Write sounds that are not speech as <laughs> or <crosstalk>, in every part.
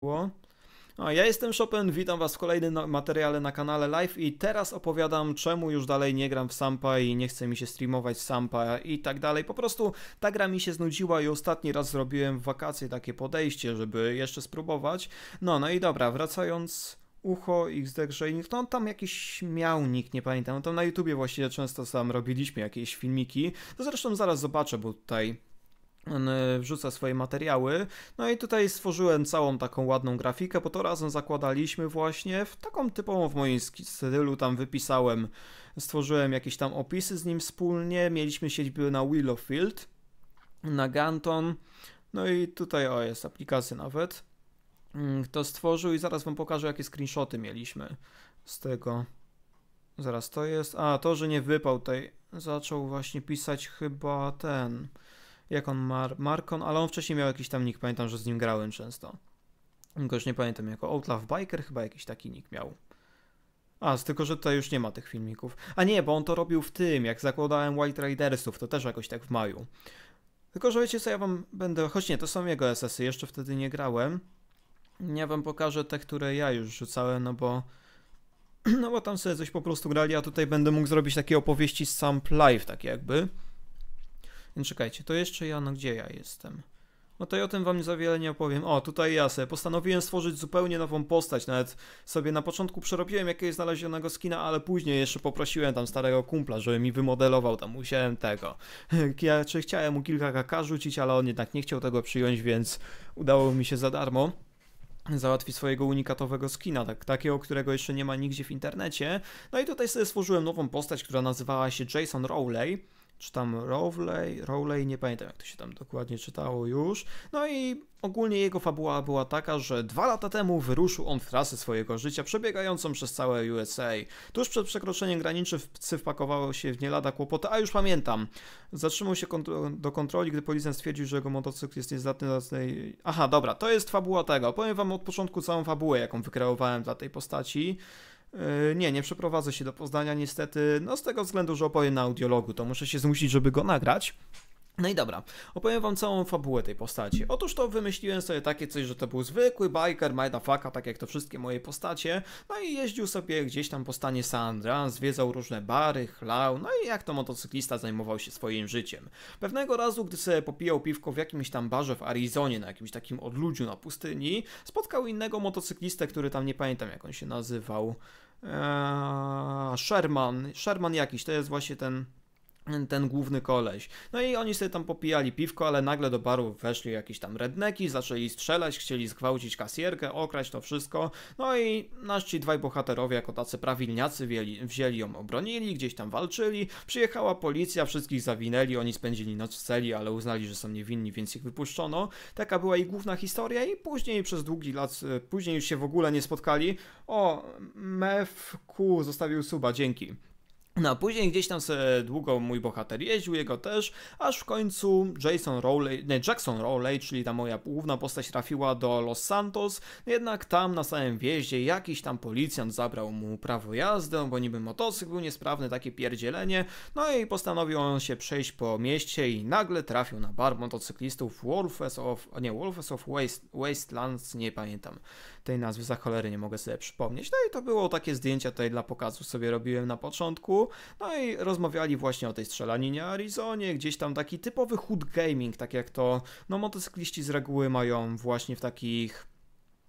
było. No, ja jestem Chopin, witam Was w kolejnym materiale na kanale live i teraz opowiadam czemu już dalej nie gram w Sampa i nie chce mi się streamować Sampa i tak dalej. Po prostu ta gra mi się znudziła i ostatni raz zrobiłem w wakacje takie podejście, żeby jeszcze spróbować. No, no i dobra, wracając... Ucho, XD Grzejnik, no tam jakiś miał, nikt nie pamiętam, no, tam na YouTubie właściwie często sam robiliśmy jakieś filmiki, to no, zresztą zaraz zobaczę, bo tutaj wrzuca swoje materiały. No i tutaj stworzyłem całą taką ładną grafikę, bo to razem zakładaliśmy właśnie w taką typową w moim stylu tam wypisałem, stworzyłem jakieś tam opisy z nim wspólnie, mieliśmy siedzibę na Willowfield, na Ganton, no i tutaj o jest aplikacja nawet. Mm, kto stworzył i zaraz wam pokażę jakie screenshoty mieliśmy z tego. Zaraz to jest, a to, że nie wypał tutaj, zaczął właśnie pisać chyba ten jak on Mar Markon, ale on wcześniej miał jakiś tam nick, pamiętam, że z nim grałem często. Go już nie pamiętam, jako Outlaw Biker chyba jakiś taki nick miał. A, tylko że tutaj już nie ma tych filmików. A nie, bo on to robił w tym, jak zakładałem White Ridersów, to też jakoś tak w maju. Tylko, że wiecie co, ja wam będę... Choć nie, to są jego SS-y, jeszcze wtedy nie grałem. Ja wam pokażę te, które ja już rzucałem, no bo... <clears throat> No bo tam sobie coś po prostu grali, a tutaj będę mógł zrobić takie opowieści z Samp Live, tak jakby. Więc czekajcie, to jeszcze ja, no gdzie ja jestem? No to ja o tym wam za wiele nie opowiem. O, tutaj ja sobie postanowiłem stworzyć zupełnie nową postać. Nawet sobie na początku przerobiłem jakiegoś znalezionego skina, ale później jeszcze poprosiłem tam starego kumpla, żeby mi wymodelował. Tam musiałem tego. <laughs> Ja czy chciałem mu kilka kaka rzucić, ale on jednak nie chciał tego przyjąć, więc udało mi się za darmo załatwi swojego unikatowego skina, tak, takiego, którego jeszcze nie ma nigdzie w internecie. No i tutaj sobie stworzyłem nową postać, która nazywała się Jason Rowley czy tam Rowley, Rowley, nie pamiętam jak to się tam dokładnie czytało już. No i ogólnie jego fabuła była taka, że dwa lata temu wyruszył on w trasę swojego życia przebiegającą przez całe USA. Tuż przed przekroczeniem graniczy wpakowało się w nie lada kłopoty, a już pamiętam. Zatrzymał się do kontroli, gdy policjant stwierdził, że jego motocykl jest niezdatny dla tej... Aha, dobra, to jest fabuła tego. Powiem wam od początku całą fabułę, jaką wykreowałem dla tej postaci. Yy, nie, nie przeprowadzę się do Poznania niestety, no z tego względu, że opowiem na audiologu, to muszę się zmusić, żeby go nagrać. No i dobra, opowiem wam całą fabułę tej postaci. Otóż to wymyśliłem sobie takie coś, że to był zwykły biker, faka, tak jak to wszystkie moje postacie. No i jeździł sobie gdzieś tam po stanie Sandra, zwiedzał różne bary, chlał, no i jak to motocyklista zajmował się swoim życiem. Pewnego razu, gdy sobie popijał piwko w jakimś tam barze w Arizonie, na jakimś takim odludziu na pustyni, spotkał innego motocyklistę, który tam nie pamiętam jak on się nazywał. Eee, Sherman, Sherman jakiś, to jest właśnie ten ten główny koleś. No i oni sobie tam popijali piwko, ale nagle do baru weszli jakieś tam redneki, zaczęli strzelać, chcieli zgwałcić kasjerkę, okraść to wszystko. No i nasi dwaj bohaterowie jako tacy prawilniacy wzięli, wzięli ją, obronili, gdzieś tam walczyli. Przyjechała policja, wszystkich zawinęli, oni spędzili noc w celi, ale uznali, że są niewinni, więc ich wypuszczono. Taka była ich główna historia i później przez długi lat, później już się w ogóle nie spotkali. O, Mefku zostawił suba, dzięki. No a później gdzieś tam sobie długo mój bohater jeździł, jego też, aż w końcu Jason Rowley, nie, Jackson Rowley, czyli ta moja główna postać trafiła do Los Santos, no, jednak tam na samym wjeździe jakiś tam policjant zabrał mu prawo jazdy, bo niby motocykl był niesprawny, takie pierdzielenie, no i postanowił on się przejść po mieście i nagle trafił na bar motocyklistów Wolfes of, nie, Wolfes of Waste, Wastelands, nie pamiętam tej nazwy za cholery nie mogę sobie przypomnieć. No i to było takie zdjęcia tutaj dla pokazu sobie robiłem na początku. No i rozmawiali właśnie o tej strzelaninie Arizonie, gdzieś tam taki typowy hood gaming, tak jak to no motocykliści z reguły mają właśnie w takich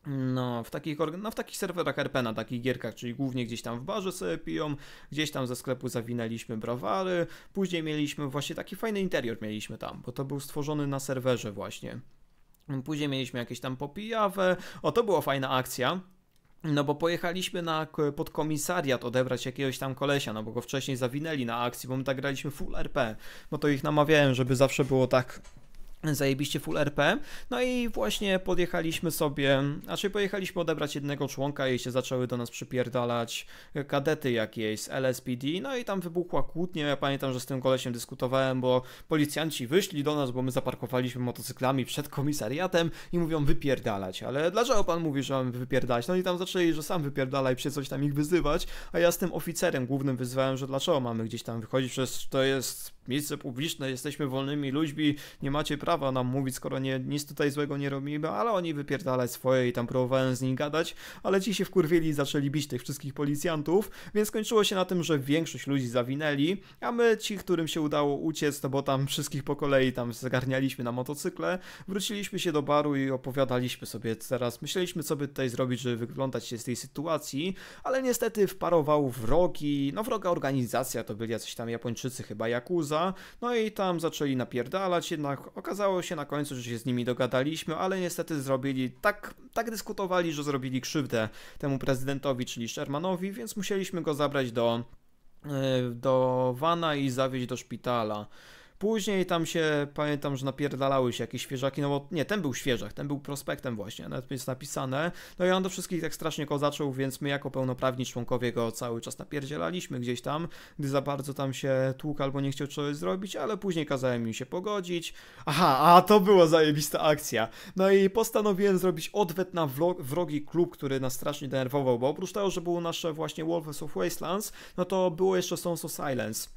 no, w takich, no, w takich serwerach RP na takich gierkach, czyli głównie gdzieś tam w barze sobie piją, gdzieś tam ze sklepu zawinęliśmy browary, później mieliśmy właśnie taki fajny interior mieliśmy tam, bo to był stworzony na serwerze właśnie. Później mieliśmy jakieś tam popijawę. O, to była fajna akcja. No bo pojechaliśmy na, podkomisariat odebrać jakiegoś tam kolesia, no bo go wcześniej zawinęli na akcji, bo my tak graliśmy full RP. No to ich namawiałem, żeby zawsze było tak zajebiście full RP. No i właśnie podjechaliśmy sobie, znaczy pojechaliśmy odebrać jednego członka i się zaczęły do nas przypierdalać kadety jakieś z LSPD, no i tam wybuchła kłótnia, ja pamiętam, że z tym kolesiem dyskutowałem, bo policjanci wyszli do nas, bo my zaparkowaliśmy motocyklami przed komisariatem i mówią wypierdalać, ale dlaczego pan mówi, że mamy wypierdalać? No i tam zaczęli, że sam wypierdala i się coś tam ich wyzywać, a ja z tym oficerem głównym wyzwałem, że dlaczego mamy gdzieś tam wychodzić, przez to jest miejsce publiczne, jesteśmy wolnymi ludźmi, nie macie prawa prawa nam mówić, skoro nie, nic tutaj złego nie robimy, ale oni wypierdalać swoje i tam próbowałem z nimi gadać, ale ci się wkurwili i zaczęli bić tych wszystkich policjantów, więc skończyło się na tym, że większość ludzi zawinęli, a my ci, którym się udało uciec, to bo tam wszystkich po kolei tam zgarnialiśmy na motocykle, wróciliśmy się do baru i opowiadaliśmy sobie teraz, myśleliśmy co by tutaj zrobić, żeby wyglądać się z tej sytuacji, ale niestety wparował wrogi, no wroga organizacja to byli jacyś tam Japończycy, chyba Yakuza, no i tam zaczęli napierdalać, jednak okazało Okazało się na końcu, że się z nimi dogadaliśmy, ale niestety zrobili tak, tak dyskutowali, że zrobili krzywdę temu prezydentowi, czyli Shermanowi, więc musieliśmy go zabrać do, e, do Wana i zawieźć do szpitala. Później tam się, pamiętam, że napierdalały się jakieś świeżaki, no bo nie, ten był świeżak, ten był prospektem właśnie, nawet jest napisane. No i on do wszystkich tak strasznie kozaczył, więc my jako pełnoprawni członkowie go cały czas napierdzielaliśmy gdzieś tam, gdy za bardzo tam się tłukł albo nie chciał czegoś zrobić, ale później kazałem im się pogodzić. Aha, a to była zajebista akcja. No i postanowiłem zrobić odwet na wrogi klub, który nas strasznie denerwował, bo oprócz tego, że było nasze właśnie Wolves of Wastelands, no to było jeszcze Sons of Silence.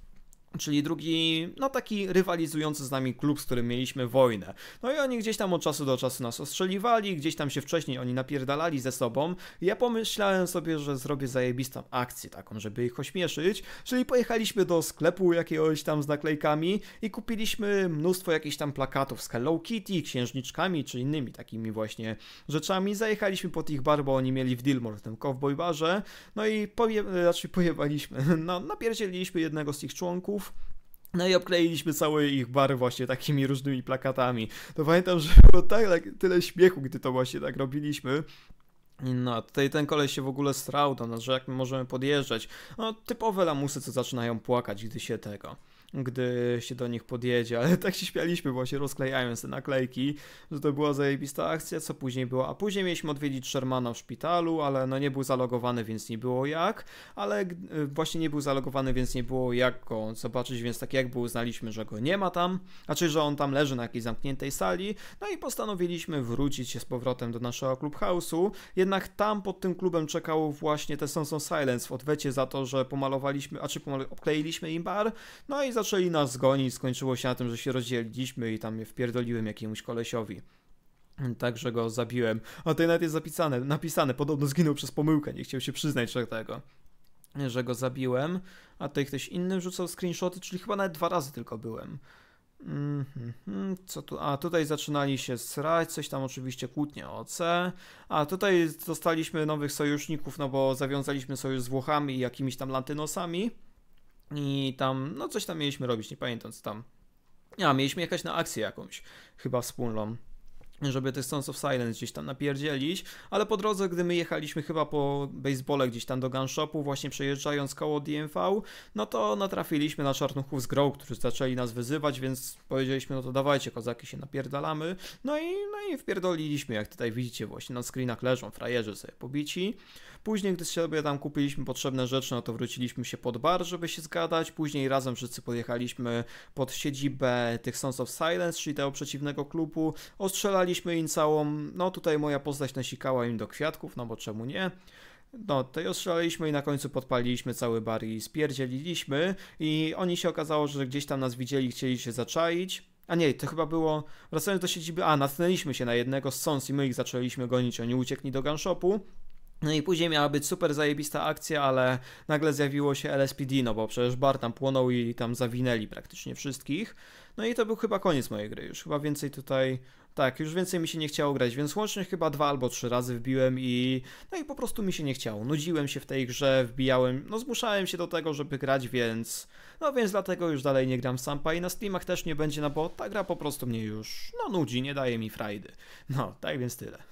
Czyli drugi, no taki rywalizujący z nami klub, z którym mieliśmy wojnę. No i oni gdzieś tam od czasu do czasu nas ostrzeliwali, gdzieś tam się wcześniej oni napierdalali ze sobą. Ja pomyślałem sobie, że zrobię zajebistą akcję taką, żeby ich ośmieszyć. Czyli pojechaliśmy do sklepu jakiegoś tam z naklejkami i kupiliśmy mnóstwo jakichś tam plakatów z Hello Kitty, księżniczkami czy innymi takimi właśnie rzeczami. Zajechaliśmy pod ich bar, bo oni mieli w Dilmore, w tym cowboy barze. No i poje, znaczy pojewaliśmy, <laughs> no napierdzieliliśmy jednego z ich członków domów. No i obkleiliśmy całe ich bar właśnie takimi różnymi plakatami. To pamiętam, że <laughs> było tak, tak tyle śmiechu, gdy to właśnie tak robiliśmy. No, tutaj ten koleś się w ogóle strał do nas, że jak my możemy podjeżdżać. No, typowe lamusy, co zaczynają płakać, gdy się tego gdy się do nich podjedzie, ale tak się śmialiśmy, właśnie rozklejając te naklejki, że to była zajebista akcja, co później było. a później mieliśmy odwiedzić Shermana w szpitalu, ale no nie był zalogowany, więc nie było jak, ale y, właśnie nie był zalogowany, więc nie było jak go zobaczyć, więc tak jakby uznaliśmy, że go nie ma tam, znaczy, że on tam leży na jakiejś zamkniętej sali, no i postanowiliśmy wrócić się z powrotem do naszego clubhouse'u, jednak tam pod tym klubem czekało właśnie te Sons of Silence w odwecie za to, że pomalowaliśmy, a czy pomal- obkleiliśmy im bar, no i za zaczęli nas gonić, skończyło się na tym, że się rozdzieliliśmy i tam je wpierdoliłem jakiemuś kolesiowi. Także go zabiłem. A tutaj nawet jest zapisane, napisane, podobno zginął przez pomyłkę, nie chciał się przyznać że tego, że go zabiłem. A tutaj ktoś inny rzucał screenshoty, czyli chyba nawet dwa razy tylko byłem. Mhm, co tu? A tutaj zaczynali się srać, coś tam oczywiście kłótnia Oce. A tutaj dostaliśmy nowych sojuszników, no bo zawiązaliśmy sojusz z Włochami i jakimiś tam Lantynosami. I tam, no coś tam mieliśmy robić, nie pamiętam co tam. A, mieliśmy jakaś na akcję jakąś, chyba wspólną żeby tych Sons of Silence gdzieś tam napierdzielić, ale po drodze, gdy my jechaliśmy chyba po baseballu gdzieś tam do gunshopu, właśnie przejeżdżając koło DMV, no to natrafiliśmy na czarnuchów z Grow, którzy zaczęli nas wyzywać, więc powiedzieliśmy, no to dawajcie, kozaki się napierdalamy, no i, no i wpierdoliliśmy, jak tutaj widzicie właśnie na screenach leżą frajerzy sobie pobici. Później, gdy sobie tam kupiliśmy potrzebne rzeczy, no to wróciliśmy się pod bar, żeby się zgadać, później razem wszyscy podjechaliśmy pod siedzibę tych Sons of Silence, czyli tego przeciwnego klubu, ostrzelali nasikaliśmy im całą, no tutaj moja postać nasikała im do kwiatków, no bo czemu nie? No, to już i na końcu podpaliliśmy cały bar i spierdzieliliśmy i oni się okazało, że gdzieś tam nas widzieli, chcieli się zaczaić. A nie, to chyba było, wracając do siedziby, a natknęliśmy się na jednego z sons i my ich zaczęliśmy gonić, oni uciekli do gunshopu. No i później miała być super zajebista akcja, ale nagle zjawiło się LSPD, no bo przecież bar tam płonął i tam zawinęli praktycznie wszystkich. No i to był chyba koniec mojej gry już, chyba więcej tutaj tak, już więcej mi się nie chciało grać, więc łącznie chyba dwa albo trzy razy wbiłem i no i po prostu mi się nie chciało. Nudziłem się w tej grze, wbijałem, no zmuszałem się do tego, żeby grać, więc no więc dlatego już dalej nie gram sampa i na Steamach też nie będzie, no bo ta gra po prostu mnie już no nudzi, nie daje mi frajdy. No, tak więc tyle.